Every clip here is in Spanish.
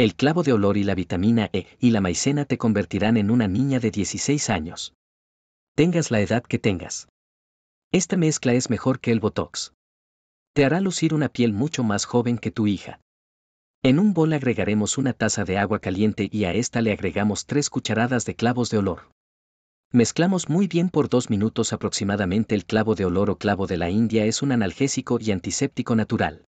El clavo de olor y la vitamina E y la maicena te convertirán en una niña de 16 años. Tengas la edad que tengas. Esta mezcla es mejor que el Botox. Te hará lucir una piel mucho más joven que tu hija. En un bol agregaremos una taza de agua caliente y a esta le agregamos 3 cucharadas de clavos de olor. Mezclamos muy bien por 2 minutos aproximadamente el clavo de olor o clavo de la India es un analgésico y antiséptico natural.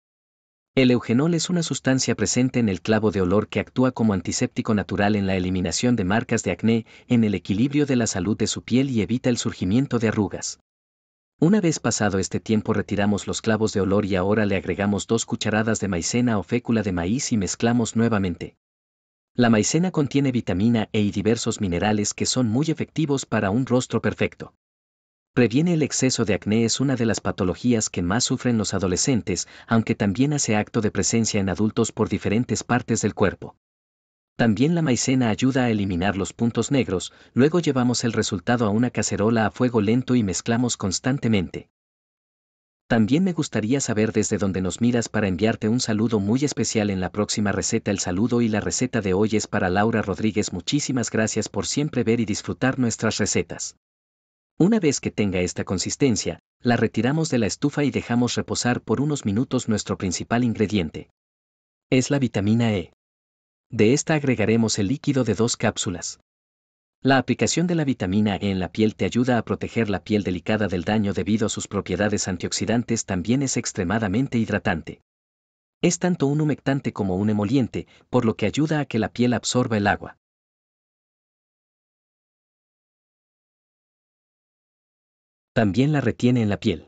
El eugenol es una sustancia presente en el clavo de olor que actúa como antiséptico natural en la eliminación de marcas de acné, en el equilibrio de la salud de su piel y evita el surgimiento de arrugas. Una vez pasado este tiempo retiramos los clavos de olor y ahora le agregamos dos cucharadas de maicena o fécula de maíz y mezclamos nuevamente. La maicena contiene vitamina E y diversos minerales que son muy efectivos para un rostro perfecto. Previene el exceso de acné es una de las patologías que más sufren los adolescentes, aunque también hace acto de presencia en adultos por diferentes partes del cuerpo. También la maicena ayuda a eliminar los puntos negros, luego llevamos el resultado a una cacerola a fuego lento y mezclamos constantemente. También me gustaría saber desde dónde nos miras para enviarte un saludo muy especial en la próxima receta. El saludo y la receta de hoy es para Laura Rodríguez. Muchísimas gracias por siempre ver y disfrutar nuestras recetas. Una vez que tenga esta consistencia, la retiramos de la estufa y dejamos reposar por unos minutos nuestro principal ingrediente. Es la vitamina E. De esta agregaremos el líquido de dos cápsulas. La aplicación de la vitamina E en la piel te ayuda a proteger la piel delicada del daño debido a sus propiedades antioxidantes, también es extremadamente hidratante. Es tanto un humectante como un emoliente, por lo que ayuda a que la piel absorba el agua. también la retiene en la piel.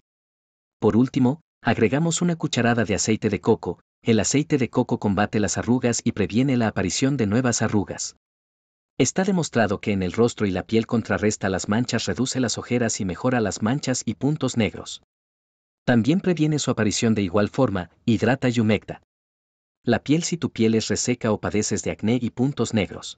Por último, agregamos una cucharada de aceite de coco, el aceite de coco combate las arrugas y previene la aparición de nuevas arrugas. Está demostrado que en el rostro y la piel contrarresta las manchas, reduce las ojeras y mejora las manchas y puntos negros. También previene su aparición de igual forma, hidrata y humecta. La piel si tu piel es reseca o padeces de acné y puntos negros.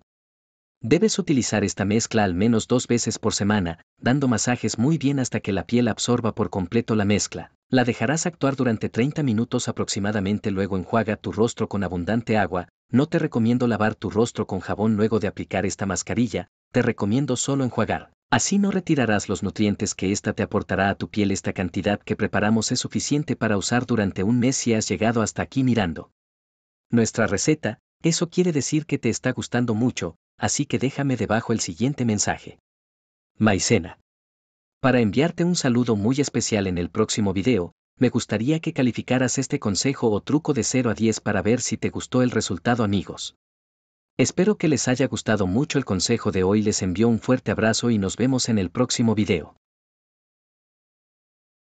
Debes utilizar esta mezcla al menos dos veces por semana, dando masajes muy bien hasta que la piel absorba por completo la mezcla. La dejarás actuar durante 30 minutos aproximadamente, luego enjuaga tu rostro con abundante agua. No te recomiendo lavar tu rostro con jabón luego de aplicar esta mascarilla, te recomiendo solo enjuagar. Así no retirarás los nutrientes que ésta te aportará a tu piel. Esta cantidad que preparamos es suficiente para usar durante un mes si has llegado hasta aquí mirando. Nuestra receta, eso quiere decir que te está gustando mucho, así que déjame debajo el siguiente mensaje. Maicena. Para enviarte un saludo muy especial en el próximo video, me gustaría que calificaras este consejo o truco de 0 a 10 para ver si te gustó el resultado amigos. Espero que les haya gustado mucho el consejo de hoy, les envío un fuerte abrazo y nos vemos en el próximo video.